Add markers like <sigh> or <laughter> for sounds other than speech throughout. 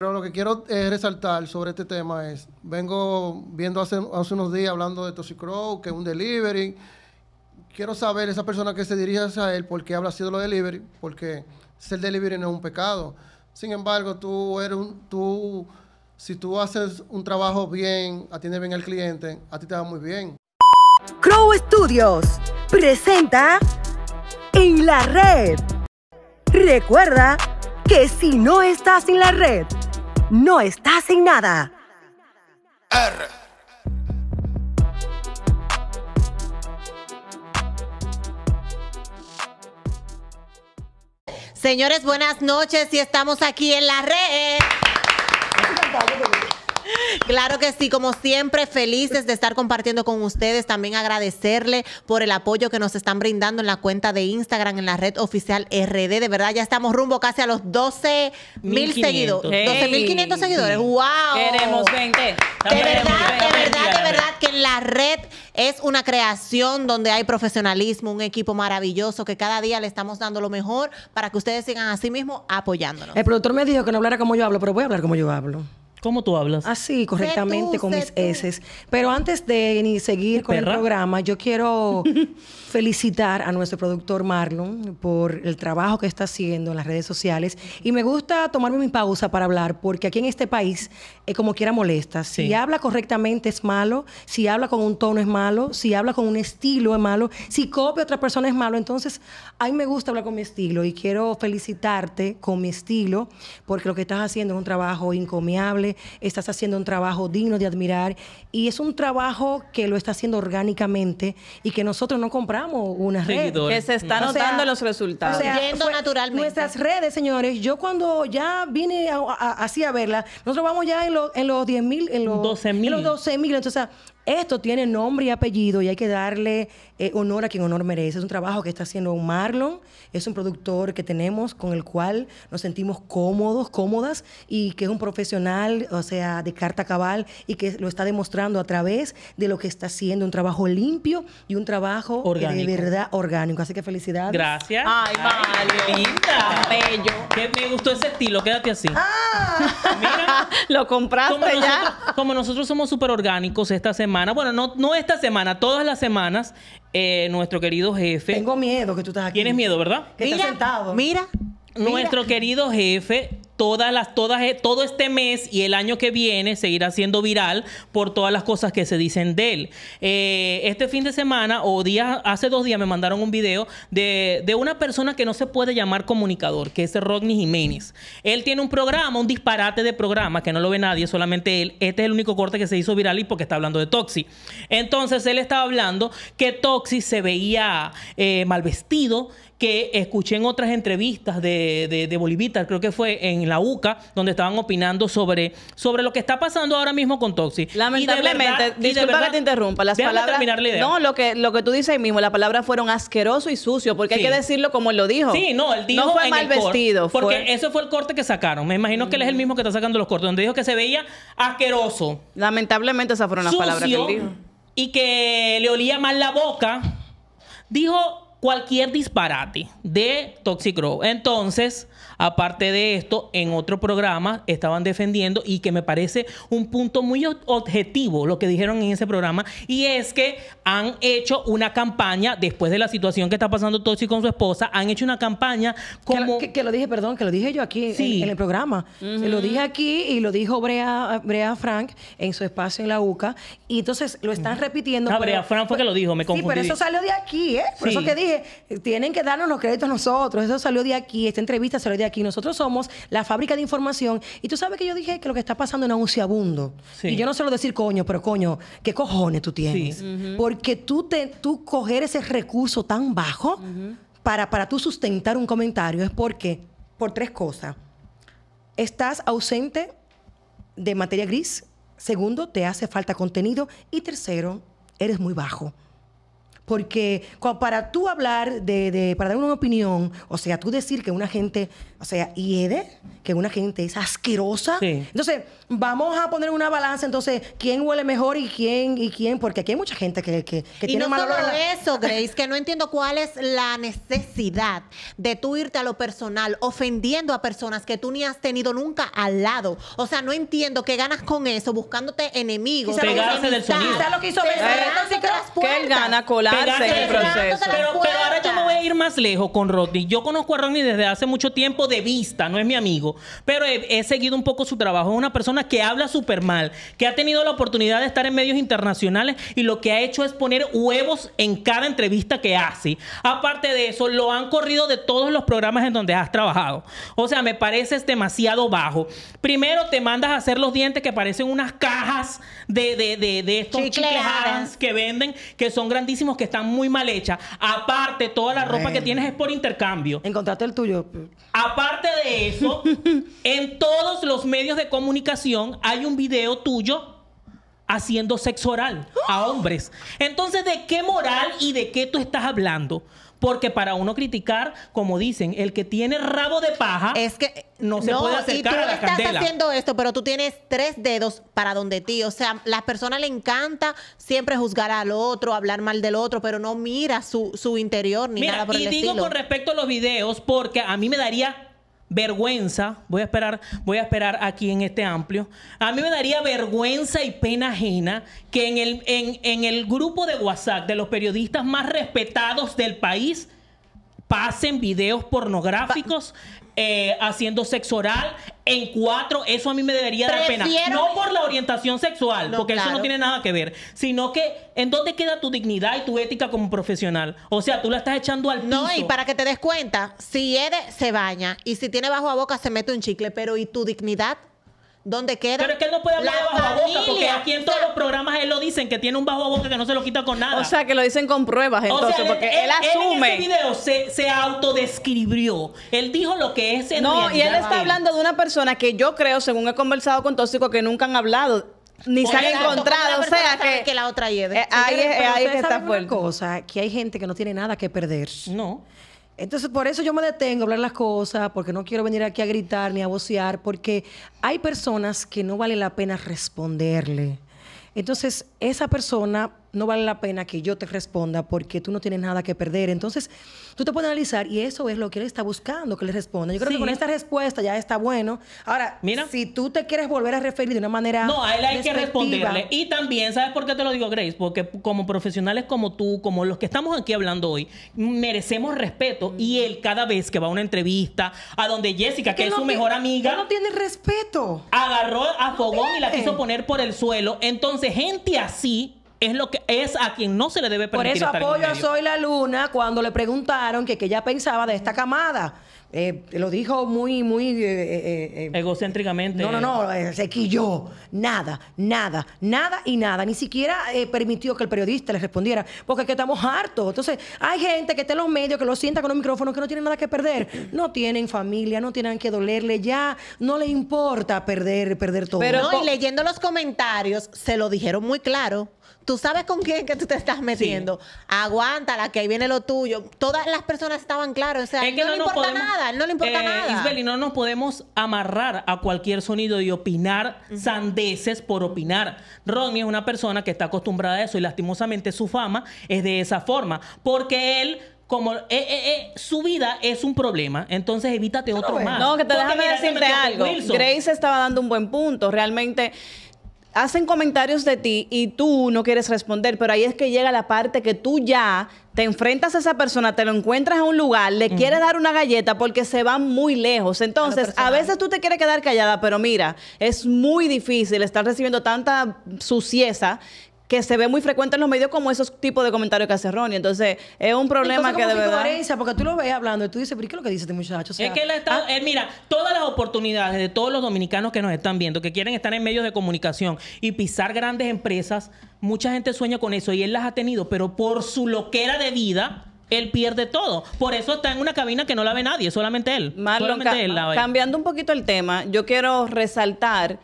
Pero lo que quiero eh, resaltar sobre este tema es, vengo viendo hace, hace unos días hablando de Crow que es un delivery. Quiero saber esa persona que se dirige hacia él, por qué habla así de los delivery, porque ser delivery no es un pecado. Sin embargo, tú eres un, tú, si tú haces un trabajo bien, atiendes bien al cliente, a ti te va muy bien. Crow Studios presenta En la Red. Recuerda que si no estás en la red, no está asignada. nada. Señores, buenas noches y estamos aquí en la red. Claro que sí, como siempre, felices de estar compartiendo con ustedes. También agradecerle por el apoyo que nos están brindando en la cuenta de Instagram, en la red oficial RD. De verdad, ya estamos rumbo casi a los 12 mil seguidores. 12 mil 500 seguidores. ¡Wow! Queremos 20. De verdad, de verdad, de verdad que la red es una creación donde hay profesionalismo, un equipo maravilloso que cada día le estamos dando lo mejor para que ustedes sigan así mismo apoyándonos. El productor me dijo que no hablara como yo hablo, pero voy a hablar como yo hablo. ¿Cómo tú hablas? Así, ah, correctamente, con mis S. Pero antes de ni seguir con el programa, yo quiero <laughs> felicitar a nuestro productor Marlon por el trabajo que está haciendo en las redes sociales. Y me gusta tomarme mi pausa para hablar, porque aquí en este país es como quiera molesta. Si habla correctamente es malo, si habla con un tono es malo, si habla con un estilo es malo, si copia a otra persona es malo. Entonces, a mí me gusta hablar con mi estilo y quiero felicitarte con mi estilo porque lo que estás haciendo es un trabajo encomiable, estás haciendo un trabajo digno de admirar y es un trabajo que lo está haciendo orgánicamente y que nosotros no compramos una red. Que se están notando los resultados. Nuestras redes, señores, yo cuando ya vine así a verla, nosotros vamos ya en los, en los 10 mil, en los 12 mil. Entonces, esto tiene nombre y apellido y hay que darle eh, honor a quien honor merece. Es un trabajo que está haciendo Marlon, es un productor que tenemos con el cual nos sentimos cómodos, cómodas y que es un profesional, o sea, de carta cabal y que lo está demostrando a través de lo que está haciendo, un trabajo limpio y un trabajo eh, de verdad orgánico. Así que felicidades. Gracias. Ay, Bello. Que me gustó ese estilo, quédate así. Ah. Mira. <laughs> Lo compraste como nosotros, ya. Como nosotros somos súper orgánicos esta semana, bueno, no, no esta semana, todas las semanas, eh, nuestro querido jefe. Tengo miedo que tú estás aquí. Tienes miedo, ¿verdad? Que mira, estás sentado. Mira. Nuestro querido jefe todas las, todas, e, todo este mes y el año que viene seguirá siendo viral por todas las cosas que se dicen de él. Eh, este fin de semana o día, hace dos días me mandaron un video de, una persona que no se puede llamar comunicador, que es Rodney Jiménez. Él tiene un programa, un disparate de programa que no lo ve nadie, solamente él. Este es el único corte que se hizo viral y porque está hablando de Toxi. Entonces él estaba hablando que Toxi se veía eh, mal vestido, que escuché en otras entrevistas de, de, Bolivita, creo que fue en la UCA, donde estaban opinando sobre, sobre lo que está pasando ahora mismo con Toxi. Lamentablemente, disculpa que te interrumpa, las palabras... La idea. No, lo que, lo que tú dices ahí mismo, las palabras fueron asqueroso y sucio, porque hay que decirlo como lo dijo. Sí, no, él dijo... No fue mal vestido. porque eso fue el corte que sacaron. Me imagino que él es el mm. mismo que está sacando los cortes, donde dijo que se veía asqueroso. Lamentablemente esas fueron las palabras que él dijo. Y que le olía mal la boca. Dijo cualquier disparate de toxicrow Entonces, Aparte de esto, en otro programa estaban defendiendo y que me parece un punto muy objetivo lo que dijeron en ese programa, y es que han hecho una campaña, después de la situación que está pasando Toxi con su esposa, han hecho una campaña como... Que, lo dije, perdón, que lo dije yo aquí en, el programa. lo dije aquí y lo dijo Brea, Frank en su espacio en la UCA, y entonces lo están repitiendo. Ah, Brea Frank fue pues que lo dijo, me confundí. Sí, pero eso salió de aquí, ¿eh? Por eso que dije, tienen que darnos los créditos nosotros, eso salió de aquí, esta entrevista salió de aquí aquí. Nosotros somos la fábrica de información. Y tú sabes que yo dije que lo que está pasando en nauseabundo. Abundo. Y yo no suelo decir coño, pero coño, ¿qué cojones tú tienes? Porque tú, te, tú coger ese recurso tan bajo para, para tú sustentar un comentario es porque, por tres cosas. Estás ausente de materia gris. Segundo, te hace falta contenido. Y tercero, eres muy bajo. Porque para tú hablar de, de, para dar una opinión, o sea, tú decir que una gente o sea, hiede, que una gente es asquerosa. Entonces, vamos a poner una balanza, entonces, quién huele mejor y quién, y quién, porque aquí hay mucha gente que, que, que y tiene no solo eso, <laughs> Grace, que no entiendo cuál es la necesidad de tú irte a lo personal, ofendiendo a personas que tú ni has tenido nunca al lado. O sea, no entiendo qué ganas con eso, buscándote enemigos. Pegarse del sonido. lo que hizo él gana colarse en el proceso. Pero, pero ahora yo me voy a ir más lejos con Rodney. Yo conozco a Rodney desde hace mucho tiempo de vista, no es mi amigo, pero he, seguido un poco su trabajo. Es una persona que habla súper mal, que ha tenido la oportunidad de estar en medios internacionales y lo que ha hecho es poner huevos en cada entrevista que hace. Aparte de eso, lo han corrido de todos los programas en donde has trabajado. O sea, me pareces demasiado bajo. Primero te mandas a hacer los dientes que parecen unas cajas de, de, estos chicles que venden, que son grandísimos, que están muy mal hechas. Aparte, toda la ropa que tienes es por intercambio. Encontraste el tuyo. Aparte, aparte de eso, <laughs> en todos los medios de comunicación hay un video tuyo haciendo sexo oral a <gasps> hombres. Entonces, ¿de qué moral y de qué tú estás hablando? Porque para uno criticar, como dicen, el que tiene rabo de paja es que no se puede acercar y tú estás haciendo esto, pero tú tienes tres dedos para donde ti. O sea, a las personas le encanta siempre juzgar al otro, hablar mal del otro, pero no mira su, interior ni Mira, nada por y digo con respecto a los videos, porque a mí me daría vergüenza, voy a esperar, voy a esperar aquí en este amplio. A mí me daría vergüenza y pena ajena que en el, en, en el grupo de WhatsApp de los periodistas más respetados del país pasen videos pornográficos eh, haciendo sexo oral en cuatro, eso a mí me debería dar pena. No por la orientación sexual, porque eso no tiene nada que ver, sino que en dónde queda tu dignidad y tu ética como profesional. O sea, tú la estás echando al piso. No, y para que te des cuenta, si Ede se baña y si tiene bajo a boca se mete un chicle, pero ¿y tu dignidad? ¿Dónde queda? Pero es que él no puede hablar de bajo boca, porque aquí en todos los programas él lo dicen, que tiene un bajo boca que no se lo quita con nada. O sea, que lo dicen con pruebas, entonces, porque él, asume. Él en ese video se, se autodescribió. Él dijo lo que es en No, y él está hablando de una persona que yo creo, según he conversado con Tóxico, que nunca han hablado ni se han encontrado, o sea que, la otra lleve. Eh, ahí, está fuerte. cosa, que hay gente que no tiene nada que perder. No. Entonces, por eso yo me detengo a hablar las cosas, porque no quiero venir aquí a gritar ni a vocear, porque hay personas que no vale la pena responderle. Entonces, esa persona no vale la pena que yo te responda porque tú no tienes nada que perder. Entonces, tú te puedes analizar y eso es lo que él está buscando, que le responda. Yo creo que con esta respuesta ya está bueno. Ahora, Mira, si tú te quieres volver a referir de una manera. No, a él hay que responderle. Y también, ¿sabes por qué te lo digo, Grace? Porque como profesionales como tú, como los que estamos aquí hablando hoy, merecemos respeto. Mm. Y él, cada vez que va a una entrevista, a donde Jessica, que, es su mejor amiga. no tiene respeto. Agarró a Fogón y la quiso poner por el suelo. Entonces, gente así es lo que es a quien no se le debe permitir. Por eso apoyo a Soy la Luna cuando le preguntaron que, que ella pensaba de esta camada. Eh, lo dijo muy, muy... Eh, eh, Egocéntricamente. No, no, no, se quilló. Nada, nada, nada y nada. Ni siquiera permitió que el periodista le respondiera, porque es que estamos hartos. Entonces, hay gente que está en los medios, que lo sienta con los micrófonos, que no tiene nada que perder. No tienen familia, no tienen que dolerle ya, no le importa perder, perder todo. Pero y leyendo los comentarios, se lo dijeron muy claro tú sabes con quién que tú te estás metiendo. Aguántala, que ahí viene lo tuyo. Todas las personas estaban claras. O es que no, le importa nada, no le importa eh, nada. no nos podemos amarrar a cualquier sonido y opinar sandeces por opinar. Ronnie es una persona que está acostumbrada a eso y lastimosamente su fama es de esa forma. Porque él como eh, eh, su vida es un problema, entonces evítate otro más. No, que te déjame decirte algo. Grace estaba dando un buen punto. Realmente hacen comentarios de ti y tú no quieres responder, pero ahí es que llega la parte que tú ya te enfrentas a esa persona, te lo encuentras a un lugar, le quieres dar una galleta porque se va muy lejos. Entonces, a, a veces tú te quieres quedar callada, pero mira, es muy difícil estar recibiendo tanta sucieza que se ve muy frecuente en los medios como esos tipos de comentarios que hace Ronnie. Entonces, es un problema que de verdad... porque tú lo ves hablando y tú dices, pero ¿qué es lo que dice este muchacho? es que él está... Ah, estado... mira, todas las oportunidades de todos los dominicanos que nos están viendo, que quieren estar en medios de comunicación y pisar grandes empresas, mucha gente sueña con eso y él las ha tenido, pero por su loquera de vida... Él pierde todo. Por eso está en una cabina que no la ve nadie, solamente él. Marlon, cambiando un poquito el tema, yo quiero resaltar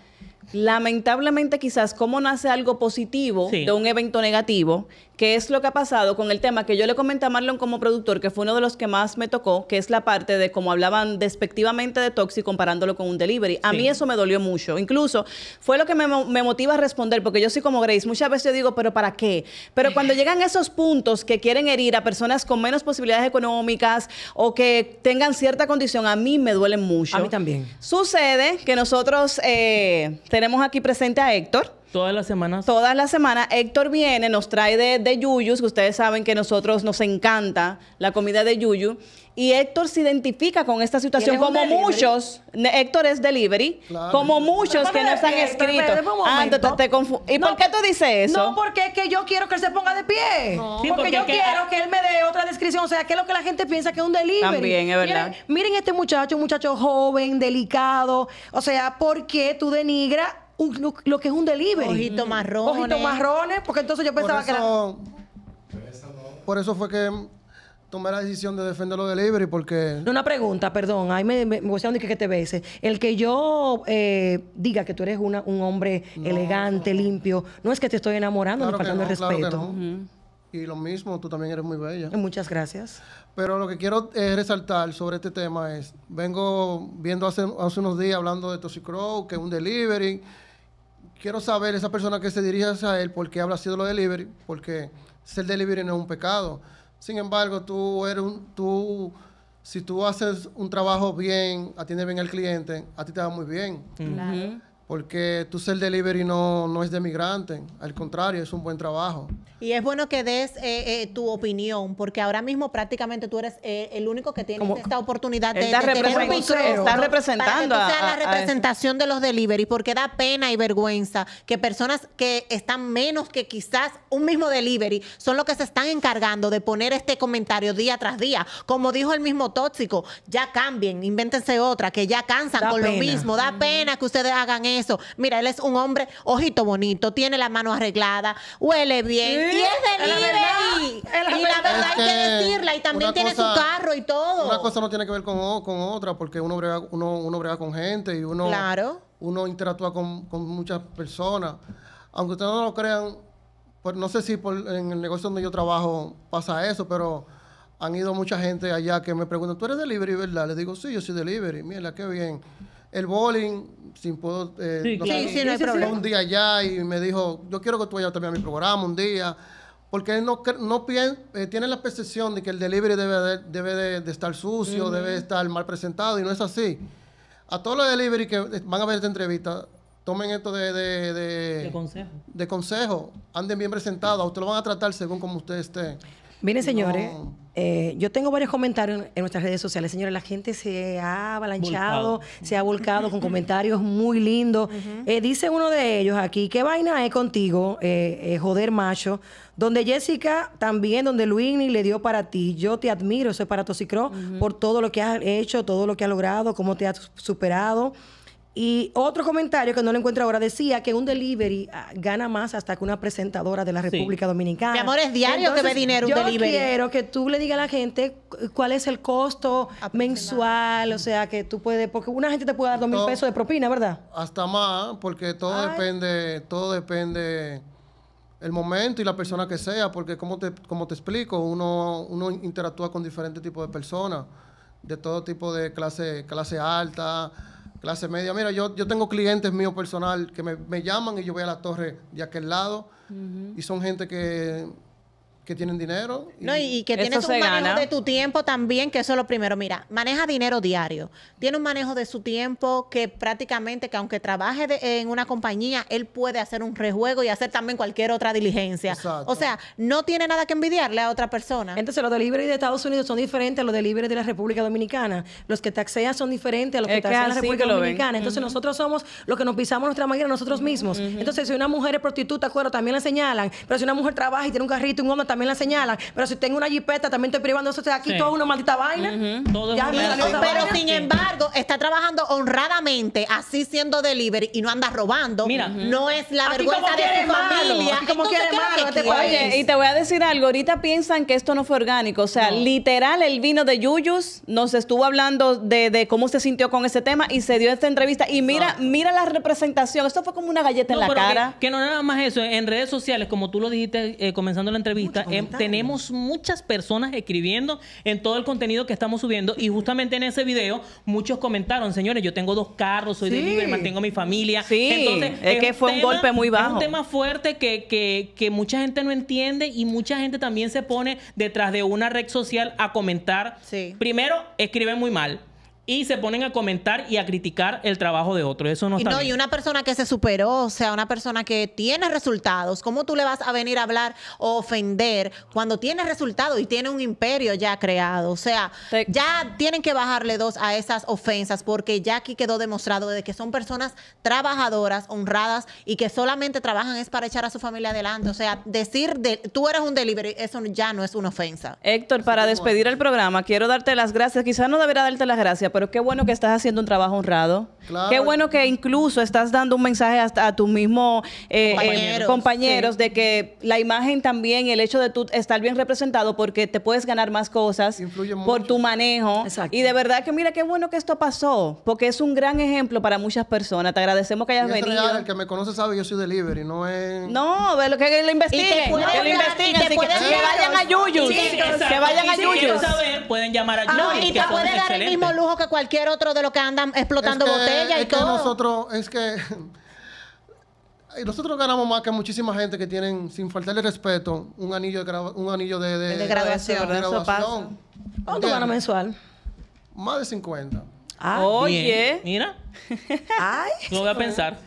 lamentablemente quizás cómo nace algo positivo de un evento negativo, Qué es lo que ha pasado con el tema que yo le comenté a Marlon como productor, que fue uno de los que más me tocó, que es la parte de cómo hablaban despectivamente de Toxi comparándolo con un delivery. A mí eso me dolió mucho. Incluso fue lo que me, motiva a responder, porque yo soy como Grace. Muchas veces yo digo, ¿pero para qué? Pero cuando <laughs> llegan esos puntos que quieren herir a personas con menos posibilidades económicas o que tengan cierta condición, a mí me duelen mucho. A mí también. Sucede que nosotros eh, tenemos aquí presente a Héctor Todas las semanas. Todas las semanas. Héctor viene, nos trae de, de Yuyus, que ustedes saben que nosotros nos encanta la comida de Yuyu. Y Héctor se identifica con esta situación, como muchos. Héctor es delivery, como muchos que nos han escrito. Antes ah, te, ¿Y por qué tú dices eso? No, porque es que yo quiero que él se ponga de pie. porque, yo quiero que él me dé otra descripción. O sea, ¿qué es lo que la gente piensa que es un delivery. También, es verdad. Miren, este muchacho, un muchacho joven, delicado. O sea, ¿por qué tú denigras lo, que es un delivery. Ojitos marrones. Ojitos marrones, porque entonces yo pensaba eso, que Por eso fue que tomé la decisión de defender los delivery porque... No, una pregunta, perdón. Ahí me, me, a que, que te beses. El que yo eh, diga que tú eres un hombre elegante, limpio, no es que te estoy enamorando ni faltando el respeto y lo mismo, tú también eres muy bella. Eh, muchas gracias. Pero lo que quiero eh, resaltar sobre este tema es, vengo viendo hace, hace unos días hablando de crow que es un delivery. Quiero saber esa persona que se dirige hacia él, por qué habla así de los delivery, porque ser delivery no es un pecado. Sin embargo, tú eres un, tú, si tú haces un trabajo bien, atiendes bien al cliente, a ti te va muy bien. Claro porque tú ser delivery no, no es de migrante, al contrario, es un buen trabajo. Y es bueno que des eh, eh, tu opinión, porque ahora mismo prácticamente tú eres eh, el único que tiene esta oportunidad de, estar representando la representación de los delivery, porque da pena y vergüenza que personas que están menos que quizás un mismo delivery son los que se están encargando de poner este comentario día tras día. Como dijo el mismo tóxico, ya cambien, invéntense otra, que ya cansan con lo mismo, da pena que ustedes hagan esto eso. Mira, él es un hombre, ojito bonito, tiene la mano arreglada, huele bien. y es delivery. y la verdad hay que decirla. Y también tiene su carro y todo. Una cosa no tiene que ver con, otra, porque uno brega, uno, uno con gente y uno, uno interactúa con, muchas personas. Aunque ustedes no lo crean, pues no sé si por, en el negocio donde yo trabajo pasa eso, pero han ido mucha gente allá que me preguntan, ¿tú eres delivery, verdad? Le digo, sí, yo soy delivery. Mira, qué bien el bowling, sin puedo Un día allá y me dijo, yo quiero que tú vayas también a mi programa un día. Porque él no, no piensa, eh, tiene la percepción de que el delivery debe de, debe de, estar sucio, debe estar mal presentado, y no es así. A todos los delivery que eh, van a ver esta entrevista, tomen esto de, de, de, consejo. de, consejo. Anden bien presentados. A usted lo van a tratar según como usted esté. Miren, señores, eh, yo tengo varios comentarios en nuestras redes sociales. Señores, la gente se ha avalanchado, se ha volcado con <laughs> comentarios muy lindos. Eh, dice uno de ellos aquí, ¿qué vaina es contigo, eh, joder macho? Donde Jessica también, donde Luini le dio para ti. Yo te admiro, soy para Tosicro, por todo lo que has hecho, todo lo que has logrado, cómo te has superado. Y otro comentario que no lo encuentro ahora decía que un delivery ah, gana más hasta que una presentadora de la República Dominicana. Mi amor, es diario que ve dinero un delivery. Yo quiero que tú le digas a la gente cuál es el costo mensual, o sea, que tú puedes, porque una gente te puede dar dos mil pesos de propina, ¿verdad? Hasta más, porque todo depende, todo depende el momento y la persona que sea, porque como te, como te explico, uno, uno interactúa con diferentes tipos de personas, de todo tipo de clase, clase alta clase media. Mira, yo, yo tengo clientes míos personal que me, llaman y yo voy a la torre de aquel lado y son gente que que tienen dinero. Y... No, y, que tienes un manejo de tu tiempo también, que eso es lo primero. Mira, maneja dinero diario. Tiene un manejo de su tiempo que prácticamente, que aunque trabaje en una compañía, él puede hacer un rejuego y hacer también cualquier otra diligencia. Exacto. O sea, no tiene nada que envidiarle a otra persona. Entonces, los delivery de Estados Unidos son diferentes a los delivery de la República Dominicana. Los que taxean son diferentes a los que, taxean en la República Dominicana. Entonces, nosotros somos los que nos pisamos nuestra manera nosotros mismos. Entonces, si una mujer es prostituta, acuerdo, también la señalan. Pero si una mujer trabaja y tiene un carrito, un hombre también la señalan. Pero si tengo una jipeta, también estoy privando eso. aquí todo es una maldita vaina. pero sin embargo, está trabajando honradamente, así siendo delivery y no anda robando. Mira, no es la vergüenza de su familia. como malo este Oye, y te voy a decir algo. Ahorita piensan que esto no fue orgánico. O sea, literal, el vino de Yuyus nos estuvo hablando de, cómo se sintió con ese tema y se dio esta entrevista. Y mira, mira la representación. Esto fue como una galleta en la cara. Que, no nada más eso. En redes sociales, como tú lo dijiste eh, comenzando la entrevista, tenemos muchas personas escribiendo en todo el contenido que estamos subiendo y justamente en ese video muchos comentaron, señores, yo tengo dos carros, soy de Liverpool, mantengo mi familia. Entonces, es, que fue un golpe muy bajo. Es un tema fuerte que, mucha gente no entiende y mucha gente también se pone detrás de una red social a comentar. Primero, escriben muy mal y se ponen a comentar y a criticar el trabajo de otro. Eso no está. No, y una persona que se superó, o sea, una persona que tiene resultados, ¿cómo tú le vas a venir a hablar o ofender cuando tiene resultados y tiene un imperio ya creado? O sea, ya tienen que bajarle dos a esas ofensas porque ya aquí quedó demostrado de que son personas trabajadoras, honradas y que solamente trabajan es para echar a su familia adelante. O sea, decir de, tú eres un delivery, eso ya no es una ofensa. Héctor, para despedir el programa, quiero darte las gracias. Quizás no debería darte las gracias pero qué bueno que estás haciendo un trabajo honrado. Qué bueno que incluso estás dando un mensaje hasta a tus mismos eh, eh, compañeros, de que la imagen también, el hecho de tú estar bien representado, porque te puedes ganar más cosas por tu manejo. Y de verdad que mira qué bueno que esto pasó, porque es un gran ejemplo para muchas personas. Te agradecemos que hayas venido. el que me conoce sabe, que yo soy delivery, no es. No, ve lo que lo investiguen. Que investiguen. que, vayan a Yuyu. que vayan a Yuyu. pueden llamar a ah, Yuyu. No, y te puede dar el mismo lujo que cualquier otro de los que andan explotando botella botellas y que todo. Nosotros, es que <laughs> nosotros ganamos más que muchísima gente que tienen, sin faltarle respeto, un anillo de, un anillo de, graduación. ¿Cuánto gana mensual? Más de 50. Ah, Oye. Mira. <laughs> No voy a pensar.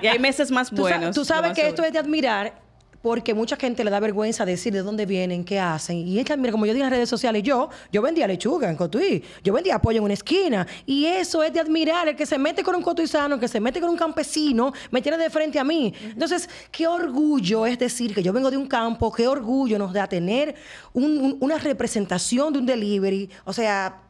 Y hay meses más buenos. Tú, sabes que esto es de admirar porque mucha gente le da vergüenza decir de dónde vienen, qué hacen. Y que, mira, como yo digo en las redes sociales, yo, yo vendía lechuga en Cotuí, yo vendía pollo en una esquina. Y eso es de admirar, el que se mete con un cotuizano, el que se mete con un campesino, me tiene de frente a mí. Entonces, qué orgullo es decir que yo vengo de un campo, qué orgullo nos da tener una representación de un delivery. O sea,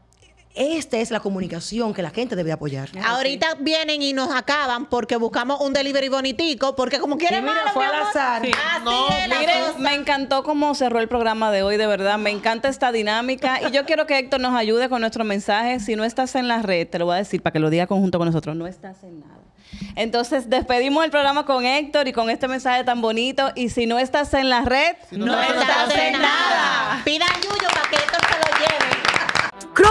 esta es la comunicación que la gente debe apoyar. Ahorita vienen y nos acaban porque buscamos un delivery bonitico, porque como quieren mira fue al azar. así no, me encantó cómo cerró el programa de hoy, de verdad. Me encanta esta dinámica. y yo quiero que Héctor nos ayude con nuestro mensaje. Si no estás en la red, te lo voy a decir para que lo diga conjunto con nosotros. No estás en nada. Entonces, despedimos el programa con Héctor y con este mensaje tan bonito. Y si no estás en la red, no, estás, en nada. Pidan yuyo